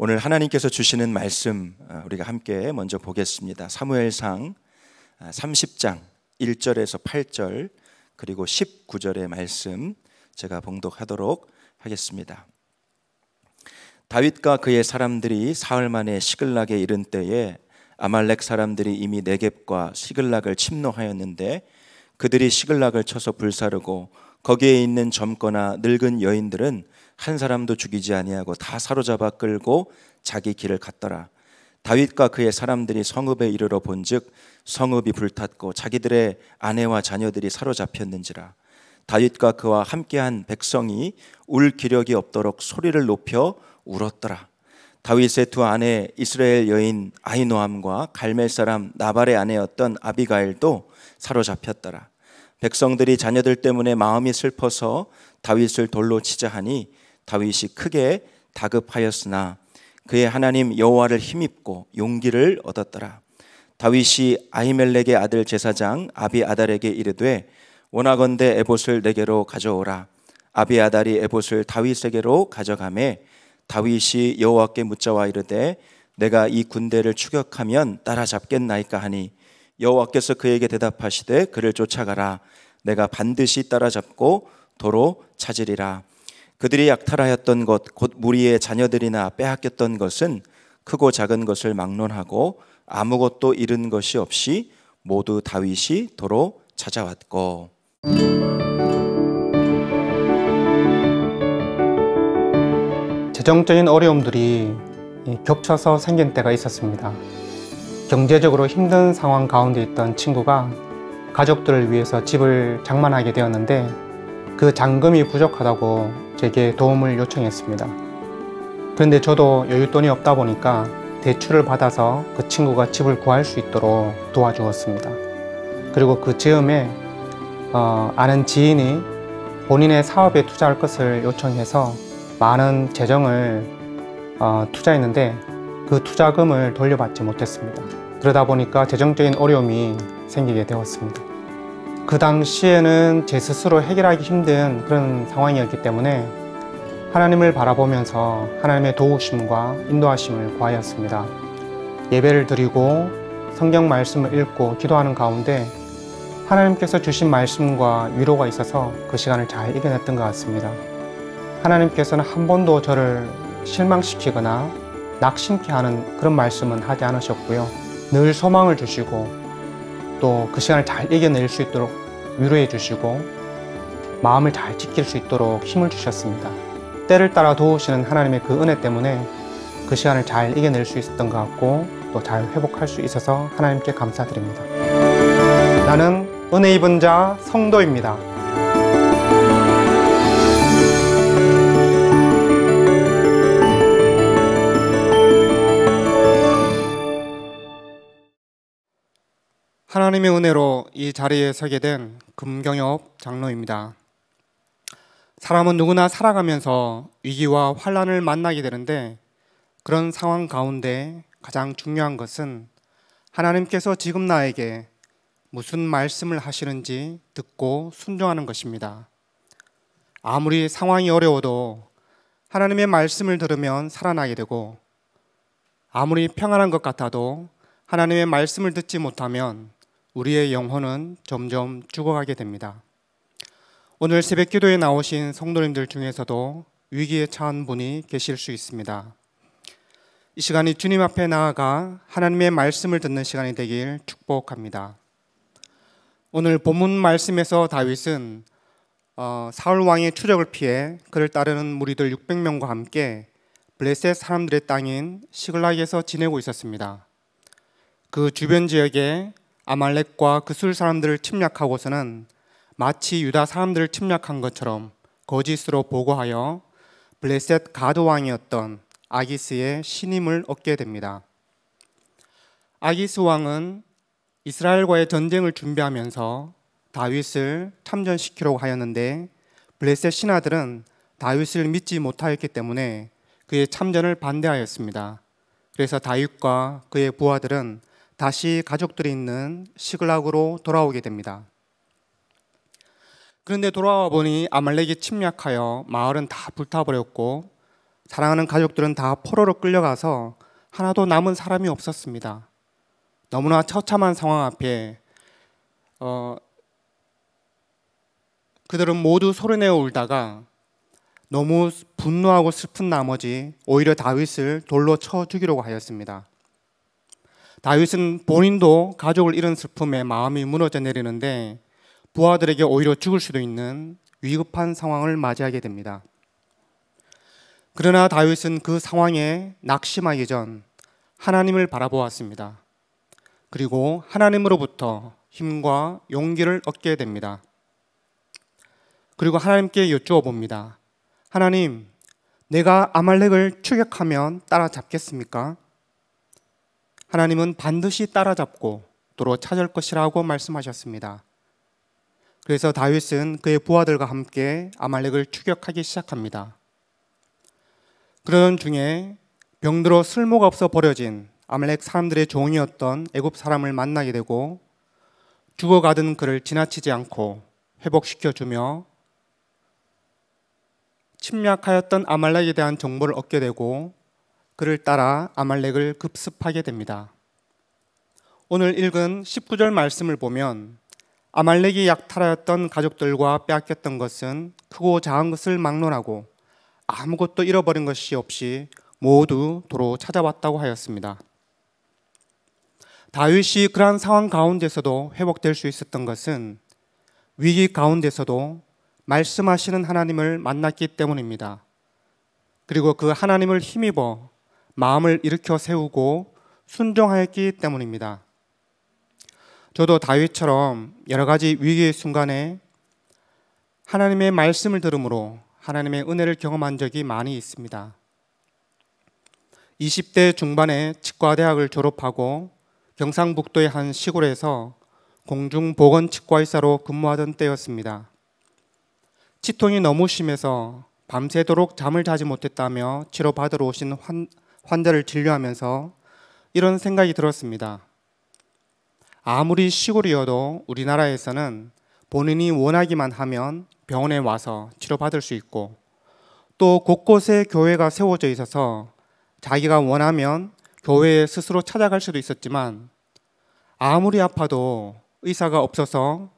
오늘 하나님께서 주시는 말씀 어, 우리가 함께 먼저 보겠습니다. 사무엘상 30장 아, 1절에서 8절 그리고 19절의 말씀 제가 봉독하도록 하겠습니다. 다윗과 그의 사람들이 사흘 만에 시글락에 이른 때에 아말렉 사람들이 이미 네겝과 시글락을 침노하였는데 그들이 시글락을 쳐서 불사르고 거기에 있는 젊거나 늙은 여인들은 한 사람도 죽이지 아니하고 다 사로잡아 끌고 자기 길을 갔더라. 다윗과 그의 사람들이 성읍에 이르러 본즉 성읍이 불탔고 자기들의 아내와 자녀들이 사로잡혔는지라 다윗과 그와 함께한 백성이 울 기력이 없도록 소리를 높여 울었더라. 다윗의 두 아내 이스라엘 여인 아이노함과 갈멜 사람 나발의 아내였던 아비가일도 사로잡혔더라. 백성들이 자녀들 때문에 마음이 슬퍼서 다윗을 돌로 치자 하니 다윗이 크게 다급하였으나 그의 하나님 여호와를 힘입고 용기를 얻었더라. 다윗이 아히멜렉의 아들 제사장 아비아달에게 이르되 원하건대 에봇을 내게로 가져오라. 아비아달이 에봇을 다윗에게로 가져가매 다윗이 여호와께 묻자와 이르되 내가 이 군대를 추격하면 따라잡겠나이까 하니 여호와께서 그에게 대답하시되 그를 쫓아가라 내가 반드시 따라잡고 도로 찾으리라 그들이 약탈하였던 것, 곧 무리의 자녀들이나 빼앗겼던 것은 크고 작은 것을 막론하고 아무것도 잃은 것이 없이 모두 다윗이 도로 찾아왔고. 재정적인 어려움들이 겹쳐서 생긴 때가 있었습니다. 경제적으로 힘든 상황 가운데 있던 친구가 가족들을 위해서 집을 장만하게 되었는데 그 잔금이 부족하다고 제게 도움을 요청했습니다. 그런데 저도 여윳돈이 없다 보니까 대출을 받아서 그 친구가 집을 구할 수 있도록 도와주었습니다. 그리고 그 즈음에 어, 아는 지인이 본인의 사업에 투자할 것을 요청해서 많은 재정을 어, 투자했는데 그 투자금을 돌려받지 못했습니다. 그러다 보니까 재정적인 어려움이 생기게 되었습니다. 그 당시에는 제 스스로 해결하기 힘든 그런 상황이었기 때문에 하나님을 바라보면서 하나님의 도우심과 인도하심을 구하였습니다. 예배를 드리고 성경 말씀을 읽고 기도하는 가운데 하나님께서 주신 말씀과 위로가 있어서 그 시간을 잘 이겨냈던 것 같습니다. 하나님께서는 한 번도 저를 실망시키거나 낙심케 하는 그런 말씀은 하지 않으셨고요. 늘 소망을 주시고 또그 시간을 잘 이겨낼 수 있도록 위로해 주시고 마음을 잘 지킬 수 있도록 힘을 주셨습니다. 때를 따라 도우시는 하나님의 그 은혜 때문에 그 시간을 잘 이겨낼 수 있었던 것 같고 또 잘 회복할 수 있어서 하나님께 감사드립니다. 나는 은혜 입은 자 성도입니다. 하나님의 은혜로 이 자리에 서게 된 금경엽 장로입니다. 사람은 누구나 살아가면서 위기와 환란을 만나게 되는데 그런 상황 가운데 가장 중요한 것은 하나님께서 지금 나에게 무슨 말씀을 하시는지 듣고 순종하는 것입니다. 아무리 상황이 어려워도 하나님의 말씀을 들으면 살아나게 되고 아무리 평안한 것 같아도 하나님의 말씀을 듣지 못하면 우리의 영혼은 점점 죽어가게 됩니다. 오늘 새벽 기도에 나오신 성도님들 중에서도 위기에 처한 분이 계실 수 있습니다. 이 시간이 주님 앞에 나아가 하나님의 말씀을 듣는 시간이 되길 축복합니다. 오늘 본문 말씀에서 다윗은 어, 사울 왕의 추적을 피해 그를 따르는 무리들 600명과 함께 블레셋 사람들의 땅인 시글락에서 지내고 있었습니다. 그 주변 지역에 아말렉과 그술 사람들을 침략하고서는 마치 유다 사람들을 침략한 것처럼 거짓으로 보고하여 블레셋 가드 왕이었던 아기스의 신임을 얻게 됩니다. 아기스 왕은 이스라엘과의 전쟁을 준비하면서 다윗을 참전시키려고 하였는데 블레셋 신하들은 다윗을 믿지 못하였기 때문에 그의 참전을 반대하였습니다. 그래서 다윗과 그의 부하들은 다시 가족들이 있는 시글락으로 돌아오게 됩니다. 그런데 돌아와 보니 아말렉이 침략하여 마을은 다 불타버렸고 사랑하는 가족들은 다 포로로 끌려가서 하나도 남은 사람이 없었습니다. 너무나 처참한 상황 앞에 어, 그들은 모두 소리내어 울다가 너무 분노하고 슬픈 나머지 오히려 다윗을 돌로 쳐 죽이려고 하였습니다. 다윗은 본인도 가족을 잃은 슬픔에 마음이 무너져 내리는데 부하들에게 오히려 죽을 수도 있는 위급한 상황을 맞이하게 됩니다. 그러나 다윗은 그 상황에 낙심하기 전 하나님을 바라보았습니다. 그리고 하나님으로부터 힘과 용기를 얻게 됩니다. 그리고 하나님께 여쭈어 봅니다. 하나님, 내가 아말렉을 추격하면 따라잡겠습니까? 하나님은 반드시 따라잡고 도로 찾을 것이라고 말씀하셨습니다. 그래서 다윗은 그의 부하들과 함께 아말렉을 추격하기 시작합니다. 그러던 중에 병들어 쓸모가 없어 버려진 아말렉 사람들의 종이었던 애굽 사람을 만나게 되고 죽어가던 그를 지나치지 않고 회복시켜 주며 침략하였던 아말렉에 대한 정보를 얻게 되고 그를 따라 아말렉을 급습하게 됩니다. 오늘 읽은 19절 말씀을 보면 아말렉이 약탈하였던 가족들과 빼앗겼던 것은 크고 작은 것을 막론하고 아무것도 잃어버린 것이 없이 모두 도로 찾아왔다고 하였습니다. 다윗이 그러한 상황 가운데서도 회복될 수 있었던 것은 위기 가운데서도 말씀하시는 하나님을 만났기 때문입니다. 그리고 그 하나님을 힘입어 마음을 일으켜 세우고 순종하였기 때문입니다. 저도 다윗처럼 여러 가지 위기의 순간에 하나님의 말씀을 들음으로 하나님의 은혜를 경험한 적이 많이 있습니다. 20대 중반에 치과대학을 졸업하고 경상북도의 한 시골에서 공중보건치과의사로 근무하던 때였습니다. 치통이 너무 심해서 밤새도록 잠을 자지 못했다며 치료받으러 오신 환, 환자를 진료하면서 이런 생각이 들었습니다. 아무리 시골이어도 우리나라에서는 본인이 원하기만 하면 병원에 와서 치료받을 수 있고 또 곳곳에 교회가 세워져 있어서 자기가 원하면 교회에 스스로 찾아갈 수도 있었지만 아무리 아파도 의사가 없어서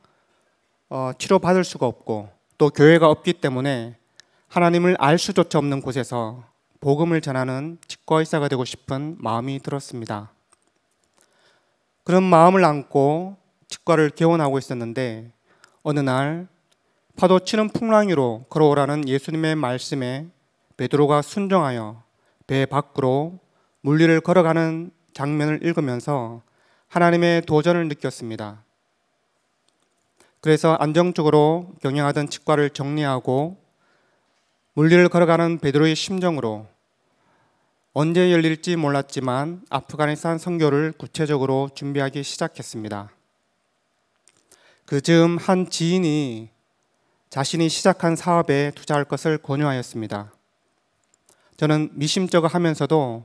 어, 치료받을 수가 없고 또 교회가 없기 때문에 하나님을 알 수조차 없는 곳에서 복음을 전하는 치과의사가 되고 싶은 마음이 들었습니다. 그런 마음을 안고 직과를 개원하고 있었는데 어느 날 파도 치는 풍랑 위로 걸어오라는 예수님의 말씀에 베드로가 순종하여 배 밖으로 물리를 걸어가는 장면을 읽으면서 하나님의 도전을 느꼈습니다. 그래서 안정적으로 경영하던 치과를 정리하고 물리를 걸어가는 베드로의 심정으로 언제 열릴지 몰랐지만 아프가니스탄 선교를 구체적으로 준비하기 시작했습니다. 그 즈음 한 지인이 자신이 시작한 사업에 투자할 것을 권유하였습니다. 저는 미심쩍어 하면서도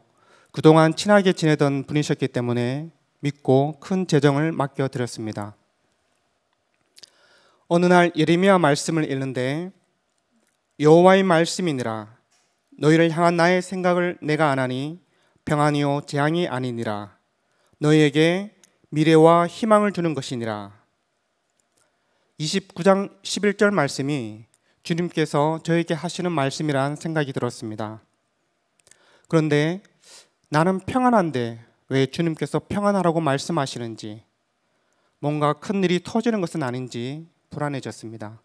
그동안 친하게 지내던 분이셨기 때문에 믿고 큰 재정을 맡겨드렸습니다. 어느 날 예레미야 말씀을 읽는데 여호와의 말씀이니라 너희를 향한 나의 생각을 내가 안하니 평안이요 재앙이 아니니라 너희에게 미래와 희망을 주는 것이니라 29장 11절 말씀이 주님께서 저에게 하시는 말씀이란 생각이 들었습니다. 그런데 나는 평안한데 왜 주님께서 평안하라고 말씀하시는지 뭔가 큰 일이 터지는 것은 아닌지 불안해졌습니다.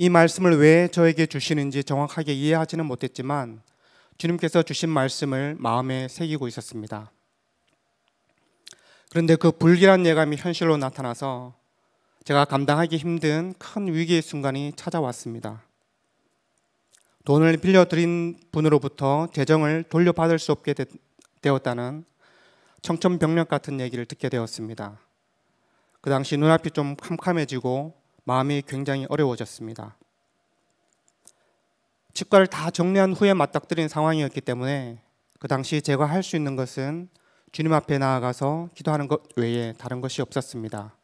이 말씀을 왜 저에게 주시는지 정확하게 이해하지는 못했지만 주님께서 주신 말씀을 마음에 새기고 있었습니다. 그런데 그 불길한 예감이 현실로 나타나서 제가 감당하기 힘든 큰 위기의 순간이 찾아왔습니다. 돈을 빌려드린 분으로부터 재정을 돌려받을 수 없게 되, 었다는 청천벽력 같은 얘기를 듣게 되었습니다. 그 당시 눈앞이 좀 캄캄해지고 마음이 굉장히 어려워졌습니다. 치과를 다 정리한 후에 맞닥뜨린 상황이었기 때문에 그 당시 제가 할 수 있는 것은 주님 앞에 나아가서 기도하는 것 외에 다른 것이 없었습니다.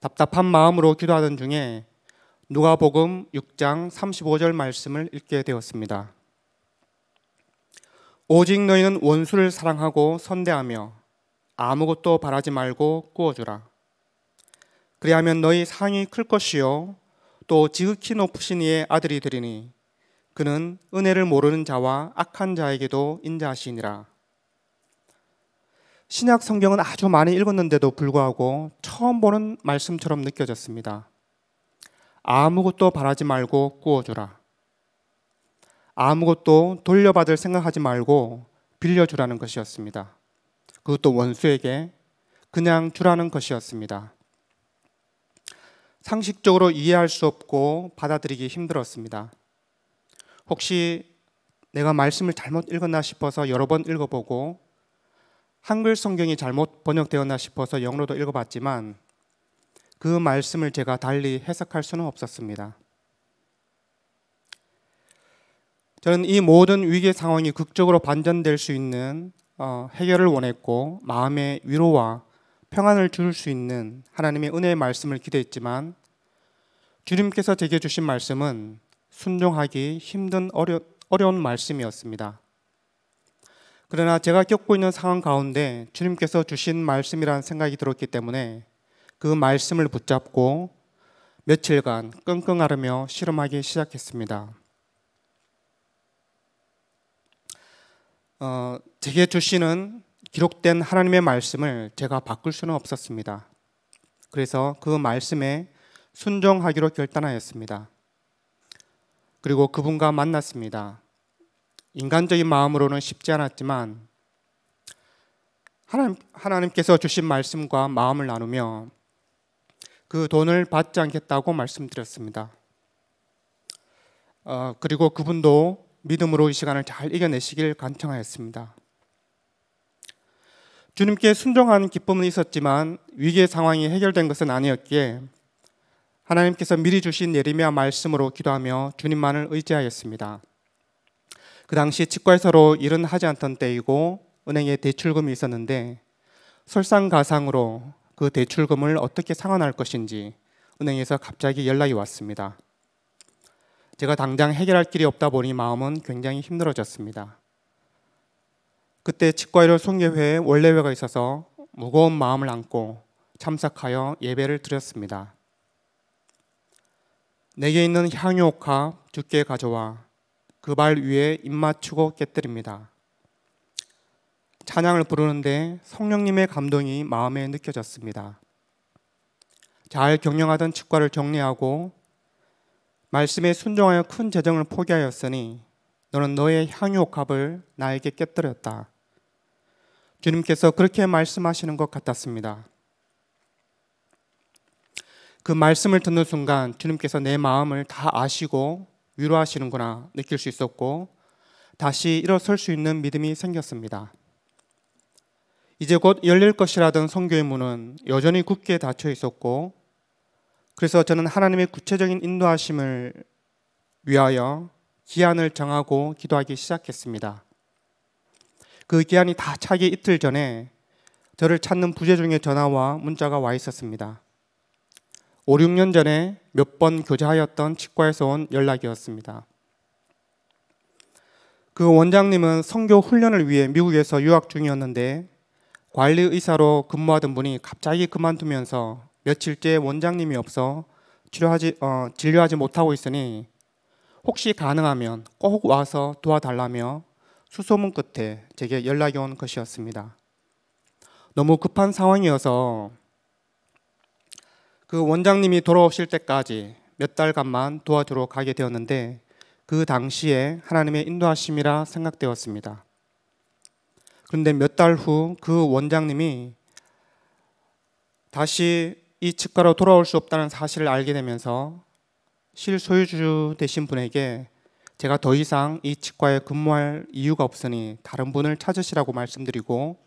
답답한 마음으로 기도하던 중에 누가복음 6장 35절 말씀을 읽게 되었습니다. 오직 너희는 원수를 사랑하고 선대하며 아무것도 바라지 말고 꾸어주라. 그리하면 너희 상이 클 것이요 또 지극히 높으신 이의 아들이 되리니 그는 은혜를 모르는 자와 악한 자에게도 인자하시니라. 신약 성경은 아주 많이 읽었는데도 불구하고 처음 보는 말씀처럼 느껴졌습니다. 아무것도 바라지 말고 꾸어주라. 아무것도 돌려받을 생각하지 말고 빌려주라는 것이었습니다. 그것도 원수에게 그냥 주라는 것이었습니다. 상식적으로 이해할 수 없고 받아들이기 힘들었습니다. 혹시 내가 말씀을 잘못 읽었나 싶어서 여러 번 읽어보고 한글 성경이 잘못 번역되었나 싶어서 영어로도 읽어봤지만 그 말씀을 제가 달리 해석할 수는 없었습니다. 저는 이 모든 위기 상황이 극적으로 반전될 수 있는 어, 해결을 원했고 마음의 위로와 평안을 줄 수 있는 하나님의 은혜의 말씀을 기대했지만 주님께서 제게 주신 말씀은 순종하기 힘든 어려, 어려운 말씀이었습니다. 그러나 제가 겪고 있는 상황 가운데 주님께서 주신 말씀이라는 생각이 들었기 때문에 그 말씀을 붙잡고 며칠간 끙끙하르며 실험하기 시작했습니다. 어, 제게 주시는 기록된 하나님의 말씀을 제가 바꿀 수는 없었습니다. 그래서 그 말씀에 순종하기로 결단하였습니다. 그리고 그분과 만났습니다. 인간적인 마음으로는 쉽지 않았지만 하나님, 하나님께서 주신 말씀과 마음을 나누며 그 돈을 받지 않겠다고 말씀드렸습니다. 어, 그리고 그분도 믿음으로 이 시간을 잘 이겨내시길 간청하였습니다. 주님께 순종하는 기쁨은 있었지만 위기의 상황이 해결된 것은 아니었기에 하나님께서 미리 주신 예림미야 말씀으로 기도하며 주님만을 의지하였습니다. 그 당시 치과에서로 일은 하지 않던 때이고 은행에 대출금이 있었는데 설상가상으로 그 대출금을 어떻게 상환할 것인지 은행에서 갑자기 연락이 왔습니다. 제가 당장 해결할 길이 없다 보니 마음은 굉장히 힘들어졌습니다. 그때 치과의료 송예회에 원래회가 있어서 무거운 마음을 안고 참석하여 예배를 드렸습니다. 내게 있는 향유옥화 두께 가져와 그 발 위에 입 맞추고 깨뜨립니다. 찬양을 부르는데 성령님의 감동이 마음에 느껴졌습니다. 잘 경영하던 치과를 정리하고 말씀에 순종하여 큰 재정을 포기하였으니 너는 너의 향유옥합을 나에게 깨뜨렸다. 주님께서 그렇게 말씀하시는 것 같았습니다. 그 말씀을 듣는 순간 주님께서 내 마음을 다 아시고 위로하시는구나 느낄 수 있었고 다시 일어설 수 있는 믿음이 생겼습니다. 이제 곧 열릴 것이라던 성교의 문은 여전히 굳게 닫혀 있었고 그래서 저는 하나님의 구체적인 인도하심을 위하여 기한을 정하고 기도하기 시작했습니다. 그 기한이 다 차기 이틀 전에 저를 찾는 부재중의 전화와 문자가 와 있었습니다. 5, 6년 전에 몇 번 교제하였던 치과에서 온 연락이었습니다. 그 원장님은 성교 훈련을 위해 미국에서 유학 중이었는데 관리 의사로 근무하던 분이 갑자기 그만두면서 며칠째 원장님이 없어 치료하지 어, 진료하지 못하고 있으니 혹시 가능하면 꼭 와서 도와달라며 수소문 끝에 제게 연락이 온 것이었습니다. 너무 급한 상황이어서 그 원장님이 돌아오실 때까지 몇 달간만 도와주러 가게 되었는데 그 당시에 하나님의 인도하심이라 생각되었습니다. 그런데 몇 달 후 그 원장님이 다시 이 측가로 돌아올 수 없다는 사실을 알게 되면서 실소유주 되신 분에게 제가 더 이상 이 치과에 근무할 이유가 없으니 다른 분을 찾으시라고 말씀드리고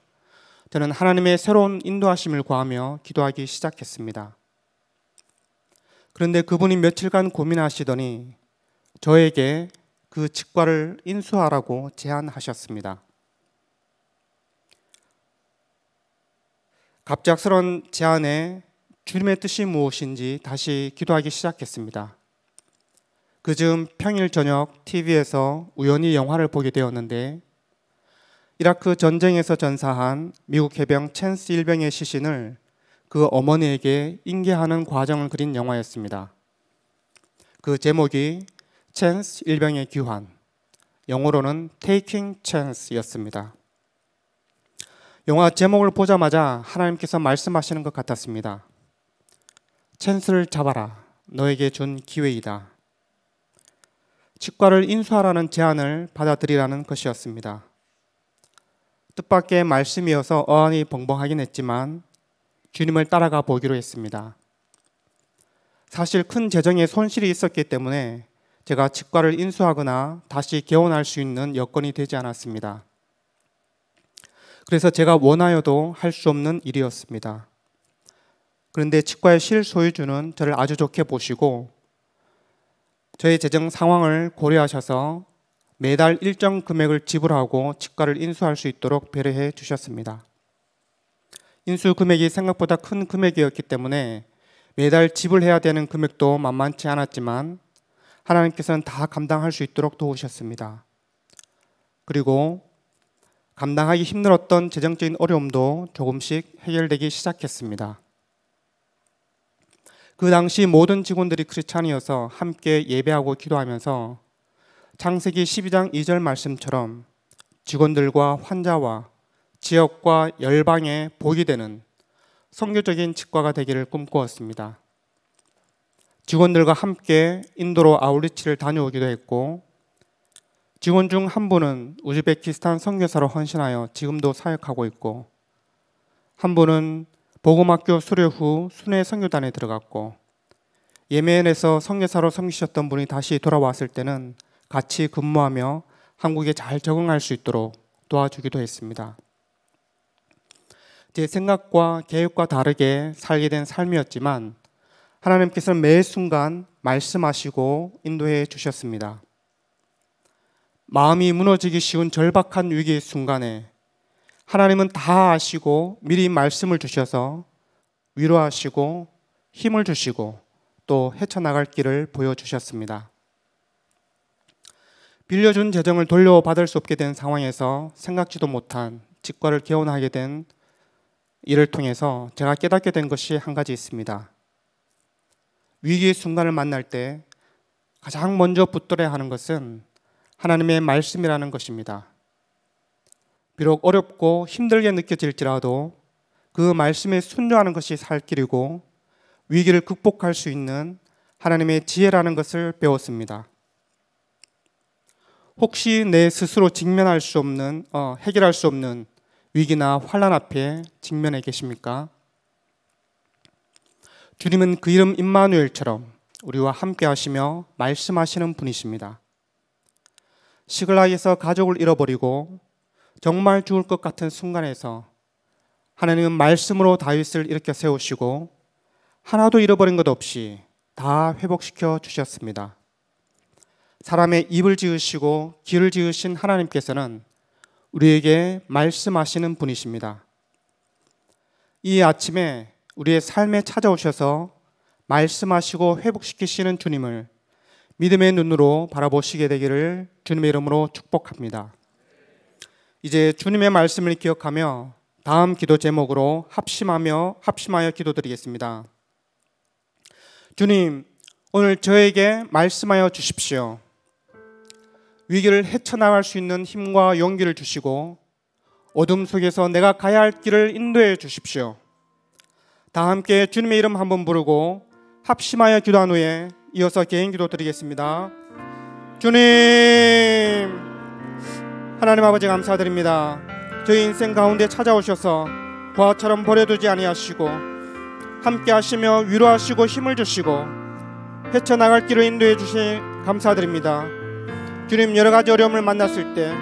저는 하나님의 새로운 인도하심을 구하며 기도하기 시작했습니다. 그런데 그분이 며칠간 고민하시더니 저에게 그 치과를 인수하라고 제안하셨습니다. 갑작스런 제안에 주님의 뜻이 무엇인지 다시 기도하기 시작했습니다. 그즈음 평일 저녁 TV에서 우연히 영화를 보게 되었는데 이라크 전쟁에서 전사한 미국 해병 첸스 일병의 시신을 그 어머니에게 인계하는 과정을 그린 영화였습니다. 그 제목이 첸스 일병의 귀환, 영어로는 Taking Chance였습니다. 영화 제목을 보자마자 하나님께서 말씀하시는 것 같았습니다. 첸스를 잡아라. 너에게 준 기회이다. 치과를 인수하라는 제안을 받아들이라는 것이었습니다. 뜻밖의 말씀이어서 어안이 벙벙하긴 했지만 주님을 따라가 보기로 했습니다. 사실 큰재정에 손실이 있었기 때문에 제가 치과를 인수하거나 다시 개원할 수 있는 여건이 되지 않았습니다. 그래서 제가 원하여도 할 수 없는 일이었습니다. 그런데 치과의 실소유주는 저를 아주 좋게 보시고 저의 재정 상황을 고려하셔서 매달 일정 금액을 지불하고 치과를 인수할 수 있도록 배려해 주셨습니다. 인수 금액이 생각보다 큰 금액이었기 때문에 매달 지불해야 되는 금액도 만만치 않았지만 하나님께서는 다 감당할 수 있도록 도우셨습니다. 그리고 감당하기 힘들었던 재정적인 어려움도 조금씩 해결되기 시작했습니다. 그 당시 모든 직원들이 크리스찬이어서 함께 예배하고 기도하면서 창세기 12장 2절 말씀처럼 직원들과 환자와 지역과 열방에 복이 되는 성교적인 직과가 되기를 꿈꾸었습니다. 직원들과 함께 인도로 아울리치를 다녀오기도 했고 직원 중 한 분은 우즈베키스탄 선교사로 헌신하여 지금도 사역하고 있고 한 분은 보음학교 수료 후 순회 선교단에 들어갔고 예멘에서 성교사로 섬기셨던 분이 다시 돌아왔을 때는 같이 근무하며 한국에 잘 적응할 수 있도록 도와주기도 했습니다. 제 생각과 계획과 다르게 살게 된 삶이었지만 하나님께서는 매 순간 말씀하시고 인도해 주셨습니다. 마음이 무너지기 쉬운 절박한 위기의 순간에 하나님은 다 아시고 미리 말씀을 주셔서 위로하시고 힘을 주시고 또 헤쳐나갈 길을 보여주셨습니다. 빌려준 재정을 돌려받을 수 없게 된 상황에서 생각지도 못한 직과를 개원하게 된 이를 통해서 제가 깨닫게 된 것이 한 가지 있습니다. 위기의 순간을 만날 때 가장 먼저 붙들어야 하는 것은 하나님의 말씀이라는 것입니다. 비록 어렵고 힘들게 느껴질지라도 그 말씀에 순종하는 것이 살 길이고 위기를 극복할 수 있는 하나님의 지혜라는 것을 배웠습니다. 혹시 내 스스로 직면할 수 없는 어, 해결할 수 없는 위기나 환란 앞에 직면해 계십니까? 주님은 그 이름 임마누엘처럼 우리와 함께 하시며 말씀하시는 분이십니다. 시글락에서 가족을 잃어버리고 정말 죽을 것 같은 순간에서 하나님은 말씀으로 다윗을 일으켜 세우시고 하나도 잃어버린 것 없이 다 회복시켜 주셨습니다. 사람의 입을 지으시고 귀를 지으신 하나님께서는 우리에게 말씀하시는 분이십니다. 이 아침에 우리의 삶에 찾아오셔서 말씀하시고 회복시키시는 주님을 믿음의 눈으로 바라보시게 되기를 주님의 이름으로 축복합니다. 이제 주님의 말씀을 기억하며 다음 기도 제목으로 합심하며 합심하여 기도드리겠습니다. 주님, 오늘 저에게 말씀하여 주십시오. 위기를 헤쳐나갈 수 있는 힘과 용기를 주시고 어둠 속에서 내가 가야 할 길을 인도해 주십시오. 다 함께 주님의 이름 한번 부르고 합심하여 기도한 후에 이어서 개인 기도 드리겠습니다. 주님! 하나님 아버지 감사드립니다. 저희 인생 가운데 찾아오셔서 과처럼 버려두지 아니하시고 함께 하시며 위로하시고 힘을 주시고 헤쳐나갈 길을 인도해 주신 감사드립니다. 주님 여러 가지 어려움을 만났을 때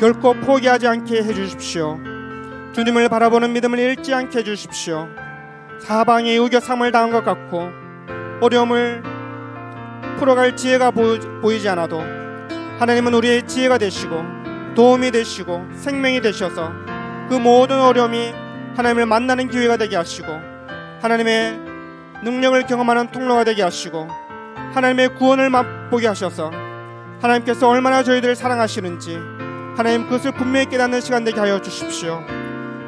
결코 포기하지 않게 해주십시오. 주님을 바라보는 믿음을 잃지 않게 해주십시오. 사방에 우겨삼을 당한 것 같고 어려움을 풀어갈 지혜가 보이지 않아도 하나님은 우리의 지혜가 되시고 도움이 되시고 생명이 되셔서 그 모든 어려움이 하나님을 만나는 기회가 되게 하시고 하나님의 능력을 경험하는 통로가 되게 하시고 하나님의 구원을 맛보게 하셔서 하나님께서 얼마나 저희들을 사랑하시는지 하나님 그것을 분명히 깨닫는 시간 되게 하여 주십시오.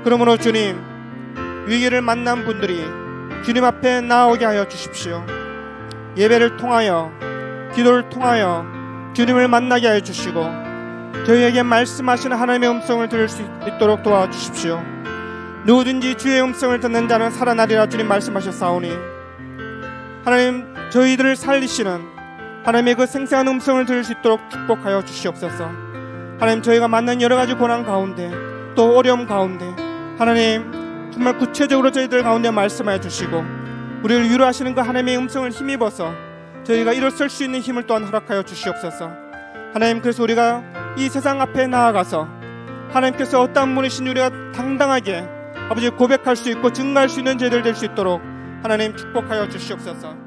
그러므로 주님 위기를 만난 분들이 주님 앞에 나오게 하여 주십시오. 예배를 통하여 기도를 통하여 주님을 만나게 하여 주시고 저희에게 말씀하시는 하나님의 음성을 들을 수 있도록 도와주십시오. 누구든지 주의 음성을 듣는 자는 살아나리라 주님 말씀하셨사오니 하나님 저희들을 살리시는 하나님의 그 생생한 음성을 들을 수 있도록 축복하여 주시옵소서. 하나님 저희가 만난 여러 가지 고난 가운데 또 어려움 가운데 하나님 정말 구체적으로 저희들 가운데 말씀하여 주시고 우리를 위로하시는 그 하나님의 음성을 힘입어서 저희가 일어설 수 있는 힘을 또한 허락하여 주시옵소서. 하나님 그래서 우리가 이 세상 앞에 나아가서 하나님께서 어떤 분이신 우리가 당당하게 아버지 고백할 수 있고 증가할 수 있는 죄를될수 있도록 하나님 축복하여 주시옵소서.